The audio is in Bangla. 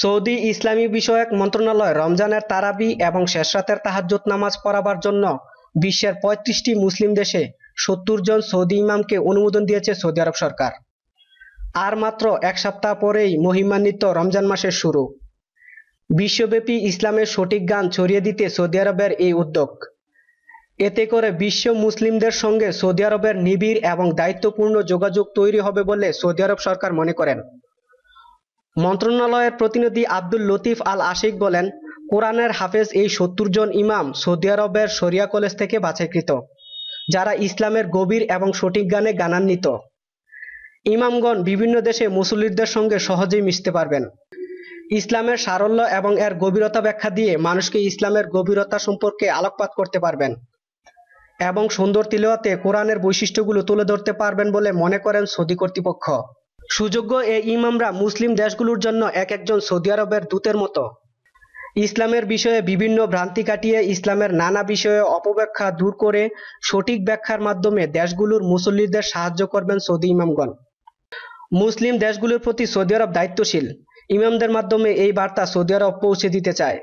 সৌদি ইসলামী বিষয়ক মন্ত্রণালয় রমজানের তারাবি এবং শেষরাতের তাহাজ্জত নামাজ পড়াবার জন্য বিশ্বের পঁয়ত্রিশটি মুসলিম দেশে সত্তর জন সৌদি ইমামকে অনুমোদন দিয়েছে সৌদি আরব সরকার আর মাত্র এক সপ্তাহ পরেই মহিমান্বিত রমজান মাসের শুরু বিশ্বব্যাপী ইসলামের সঠিক গান ছড়িয়ে দিতে সৌদি আরবের এই উদ্যোগ এতে করে বিশ্ব মুসলিমদের সঙ্গে সৌদি আরবের নিবিড় এবং দায়িত্বপূর্ণ যোগাযোগ তৈরি হবে বলে সৌদি আরব সরকার মনে করেন মন্ত্রণালয়ের প্রতিনিধি আব্দুল লতিফ আল আশিক বলেন কোরআনের হাফেজ এই সত্তর জন ইমাম সৌদি আরবের শরিয়া কলেজ থেকে বাছাইকৃত যারা ইসলামের গভীর এবং সঠিক গানে গানান্বিত ইমামগণ বিভিন্ন দেশে মুসল্লিদের সঙ্গে সহজেই মিশতে পারবেন ইসলামের সারল্য এবং এর গভীরতা ব্যাখ্যা দিয়ে মানুষকে ইসলামের গভীরতা সম্পর্কে আলোকপাত করতে পারবেন এবং সুন্দর তিলওয়াতে কোরআনের বৈশিষ্ট্যগুলো তুলে ধরতে পারবেন বলে মনে করেন সৌদি কর্তৃপক্ষ সুযোগ্য এ ইমামরা মুসলিম দেশগুলোর জন্য এক একজন সৌদি আরবের দূতের মতো ইসলামের বিষয়ে বিভিন্ন ভ্রান্তি কাটিয়ে ইসলামের নানা বিষয়ে অপব্যাখ্যা দূর করে সঠিক ব্যাখ্যার মাধ্যমে দেশগুলোর মুসল্লিদের সাহায্য করবেন সৌদি ইমামগণ মুসলিম দেশগুলোর প্রতি সৌদি আরব দায়িত্বশীল ইমামদের মাধ্যমে এই বার্তা সৌদি আরব পৌঁছে দিতে চায়